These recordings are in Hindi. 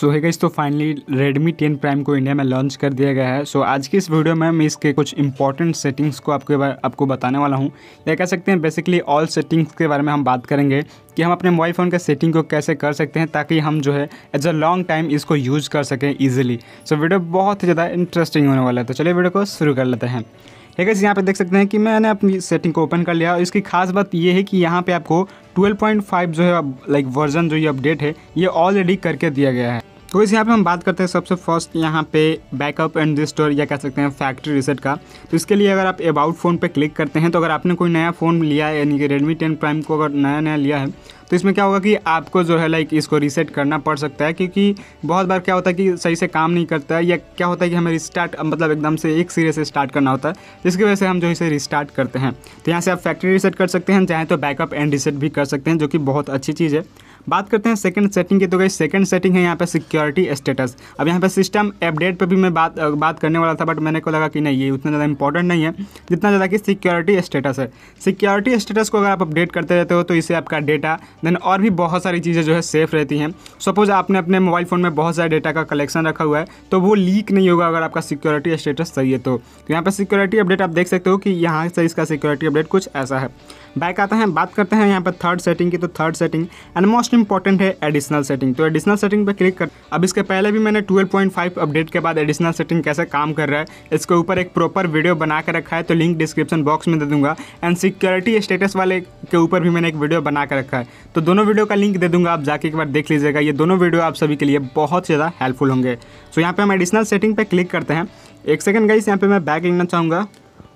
सो है इस तो फाइनली रेडमी टेन प्राइम को इंडिया में लॉन्च कर दिया गया है सो so, आज की इस वीडियो में मैं इसके कुछ इंपॉर्टेंट सेटिंग्स को आपके आपको बताने वाला हूँ या कह सकते हैं बेसिकली ऑल सेटिंग्स के बारे में हम बात करेंगे कि हम अपने मोबाइल फ़ोन का सेटिंग को कैसे कर सकते हैं ताकि हम जो है एज अ लॉन्ग टाइम इसको यूज़ कर सकें ईजिली सो so, वीडियो बहुत ही ज़्यादा इंटरेस्टिंग होने वाला है तो चलिए वीडियो को शुरू कर लेते हैं ठीक है यहाँ पे देख सकते हैं कि मैंने अपनी सेटिंग को ओपन कर लिया और इसकी खास बात ये है कि यहाँ पे आपको 12.5 जो है लाइक वर्जन जो ये अपडेट है ये ऑलरेडी करके दिया गया है तो इस यहाँ पे हम बात करते हैं सबसे फर्स्ट यहाँ पे बैकअप एंड रिस्टोर या कह सकते हैं फैक्ट्री रिसेट का तो इसके लिए अगर आप अबाउट फ़ोन पर क्लिक करते हैं तो अगर आपने कोई नया फ़ोन लिया है यानी कि रेडमी टेन प्राइम को अगर नया नया लिया है तो इसमें क्या होगा कि आपको जो है लाइक इसको रीसेट करना पड़ सकता है क्योंकि बहुत बार क्या होता है कि सही से काम नहीं करता है या क्या होता है कि हमें रिस्टार्ट मतलब एकदम से एक सिरे से स्टार्ट करना होता है जिसकी वजह से हम जो इसे रिस्टार्ट करते हैं तो यहाँ से आप फैक्ट्री रीसेट कर सकते हैं चाहें तो बैकअप एंड रीसेट भी कर सकते हैं जो कि बहुत अच्छी चीज़ है बात करते हैं सेकंड सेटिंग की तो गई सेकंड सेटिंग है यहाँ पे सिक्योरिटी स्टेटस अब यहाँ पे सिस्टम अपडेट पे भी मैं बात बात करने वाला था बट मैंने को लगा कि नहीं ये उतना ज़्यादा इंपॉर्टेंट नहीं है जितना ज़्यादा कि सिक्योरिटी स्टेटस है सिक्योरिटी स्टेटस को अगर आप अपडेट करते रहते हो तो इसे आपका डेटा देन और भी बहुत सारी चीज़ें जो है सेफ रहती हैं सपोज़ आपने अपने मोबाइल फ़ोन में बहुत सारे डेटा का कलेक्शन रखा हुआ है तो वो लीक नहीं होगा अगर आपका सिक्योरिटी स्टेटस सही है तो, तो यहाँ पर सिक्योरिटी अपडेट आप देख सकते हो कि यहाँ से इसका सिक्योरिटी अपडेट कुछ ऐसा है बैक आते हैं बात करते हैं यहाँ पर थर्ड सेटिंग की तो third setting and most important है एडिशनल सेटिंग तो एडिशनल सेटिंग पर क्लिक कर अब इसके पहले भी मैंने 12.5 अपडेट के बाद एडिशनल सेटिंग कैसे काम कर रहा है इसके ऊपर एक प्रॉपर वीडियो बना कर रखा है तो लिंक डिस्क्रिप्शन बॉक्स में दे दूंगा एंड सिक्योरिटी स्टेटस वाले के ऊपर भी मैंने एक वीडियो बना कर रखा है तो दोनों वीडियो का लिंक दे दूंगा आप जाके एक बार देख लीजिएगा ये दोनों वीडियो आप सभी के लिए बहुत ज़्यादा हेल्पफुल होंगे सो यहाँ पर हम एडिशनल सेटिंग पे क्लिक करते हैं एक सेकंड गाइस यहाँ पे मैं बैग लेना चाहूँगा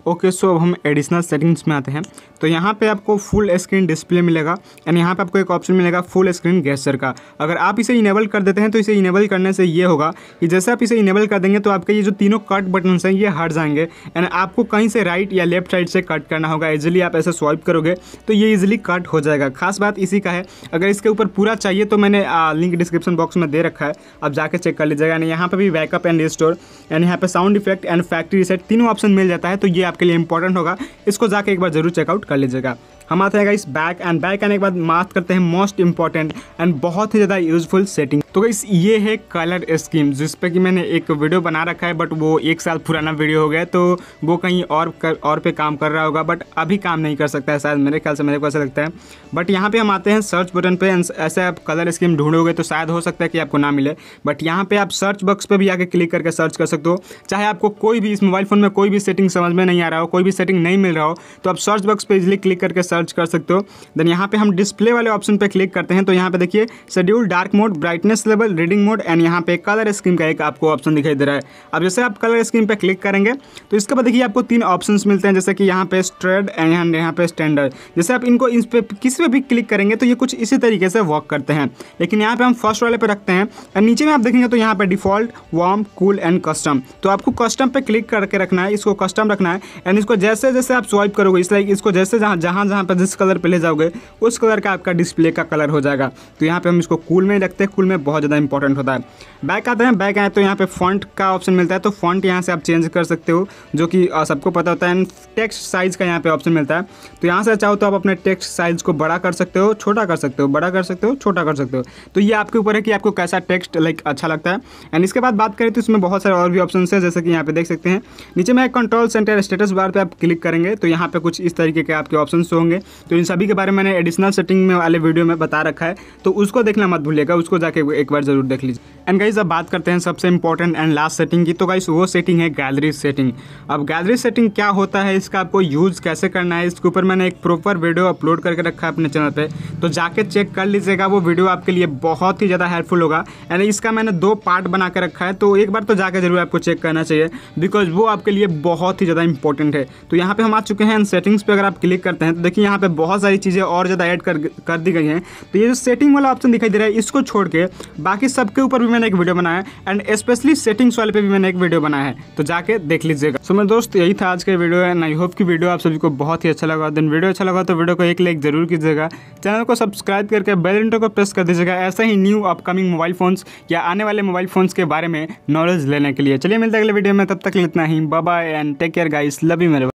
ओके सो अब हम एडिशनल सेटिंग्स में आते हैं तो यहाँ पे आपको फुल स्क्रीन डिस्प्ले मिलेगा एंड यहाँ पे आपको एक ऑप्शन मिलेगा फुल स्क्रीन गेस्चर का अगर आप इसे इनेबल कर देते हैं तो इसे इनेबल करने से ये होगा कि जैसे आप इसे इनेबल कर देंगे तो आपके ये जो तीनों कट बटन्स हैं ये हट जाएंगे एंड आपको कहीं से राइट या लेफ्ट साइड से कट करना होगा ईजिली आप ऐसे स्वाइप करोगे तो ये ईजिली कट हो जाएगा खास बात इसी का है अगर इसके ऊपर पूरा चाहिए तो मैंने लिंक डिस्क्रिप्शन बॉक्स में दे रखा है आप जाके चेक कर लीजिएगा एंड यहाँ पर भी बैकअप एंड रिस्टोर एंड यहाँ पर sound effect and factory reset तीनों ऑप्शन मिल जाता है तो ये आपके लिए इंपॉर्टेंट होगा इसको जाके एक बार जरूर चेकआउट कर लीजिएगा हम आते हैं गाइस बैक एंड बैक आने के बाद बात करते हैं मोस्ट इंपॉर्टेंट एंड बहुत ही ज़्यादा यूजफुल सेटिंग तो गाइस ये है कलर स्कीम जिस पर कि मैंने एक वीडियो बना रखा है बट वो एक साल पुराना वीडियो हो गया तो वो कहीं और कर, और पे काम कर रहा होगा बट अभी काम नहीं कर सकता है शायद मेरे ख्याल से मेरे को ऐसा लगता है बट यहाँ पे हम आते हैं सर्च बटन पे ऐसे आप कलर स्कीम ढूंढोगे तो शायद हो सकता है कि आपको ना मिले बट यहाँ पे आप सर्च बॉक्स पे भी आके क्लिक करके सर्च कर सकते हो चाहे आपको कोई भी इस मोबाइल फ़ोन में कोई भी सेटिंग समझ में नहीं आ रहा हो कोई भी सेटिंग नहीं मिल रहा हो तो आप सर्च बॉक्स पर इजिली क्लिक करके सर्च सर्च कर सकते हो देन यहाँ पे हम डिस्प्ले वाले ऑप्शन पे क्लिक करते हैं तो यहाँ पे देखिए schedule dark mode brightness level reading mode and यहाँ पे कलर स्क्रीन का एक आपको ऑप्शन दिखाई दे रहा है अब जैसे आप कलर स्क्रीन पर क्लिक करेंगे तो इसके बाद देखिए आपको तीन ऑप्शन मिलते हैं जैसे कि यहाँ पे स्ट्रेड एंड यहाँ पे स्टैंडर्ड जैसे आप इनको इस पर किसी पर भी क्लिक करेंगे तो ये कुछ इसी तरीके से वॉक करते हैं लेकिन यहाँ पर हम फर्स्ट वाले पर रखते हैं एंड नीचे में आप देखेंगे तो यहाँ पर default warm cool and custom तो आपको कस्टम पर क्लिक करके रखना है इसको कस्टम रखना है एंड इसको जैसे जैसे आप स्वाइप करोगे इस लाइक इसको जैसे जहाँ जहाँ जहाँ यहाँ पर जिस कलर पर ले जाओगे उस कलर का आपका डिस्प्ले का कलर हो जाएगा तो यहाँ पर हम इसको कूल में रखते हैं कूल में बहुत ज़्यादा इंपॉर्टेंट होता है बैक आते हैं बैक आए तो यहाँ पर फॉन्ट का ऑप्शन मिलता है तो फॉन्ट यहाँ से आप चेंज कर सकते हो जो कि सबको पता होता है टेक्स्ट साइज़ का यहाँ पर ऑप्शन मिलता है तो यहाँ से चाहो तो आप अपने टेक्स्ट साइज़ को बड़ा कर सकते हो छोटा कर सकते हो बड़ा कर सकते हो छोटा कर सकते हो तो ये आपके ऊपर है कि आपको कैसा टेक्स्ट लाइक अच्छा लगता है एंड इसके बाद बात करें तो इसमें बहुत सारे और भी ऑप्शन है जैसे कि यहाँ पे देख सकते हैं नीचे में कंट्रोल सेंटर स्टेटस बार पर आप क्लिक करेंगे तो यहाँ पे कुछ इस तरीके के आपके ऑप्शन होंगे होंगे तो इन सभी के बारे में मैंने एडिशनल सेटिंग में वाले वीडियो में बता रखा है तो उसको देखना मत भूलिएगा उसको जाके एक बार जरूर देख लीजिए एंड गाइज अब बात करते हैं सबसे इंपॉर्टेंट एंड लास्ट सेटिंग की तो गाइस वो सेटिंग है गैलरी सेटिंग अब गैलरी सेटिंग क्या होता है इसका आपको यूज़ कैसे करना है इसके ऊपर मैंने एक प्रॉपर वीडियो अपलोड करके रखा है अपने चैनल पर तो जाके चेक कर लीजिएगा वो वीडियो आपके लिए बहुत ही ज़्यादा हेल्पफुल होगा एंड इसका मैंने दो पार्ट बना के रखा है तो एक बार तो जाकर जरूर आपको चेक करना चाहिए बिकॉज वो आपके लिए बहुत ही ज़्यादा इंपॉर्टेंट है तो यहाँ पर हम आ चुके हैं सेटिंग्स पर अगर आप क्लिक करते हैं तो देखिए कि यहाँ पे बहुत सारी चीज़ें और ज़्यादा ऐड कर कर दी गई हैं तो ये जो सेटिंग वाला ऑप्शन दिखाई दे रहा है इसको छोड़ के बाकी सबके ऊपर भी मैंने एक वीडियो बनाया है एंड स्पेशली सेटिंग्स वाले पे भी मैंने एक वीडियो बनाया है तो जाके देख लीजिएगा सो so, मेरे दोस्त यही था आज का वीडियो एंड आई होप की वीडियो आप सभी को बहुत ही अच्छा लगा देन वीडियो अच्छा लगा तो वीडियो को एक लाइक जरूर कीजिएगा चैनल को सब्सक्राइब करके बेल आइकन को प्रेस कर दीजिएगा ऐसा ही न्यू अपकमिंग मोबाइल फ़ोन्स या आने वाले मोबाइल फ़ोन्स के बारे में नॉलेज लेने के लिए चलिए मिलते अगले वीडियो में तब तक इतना ही bye and take care guys love you मेरे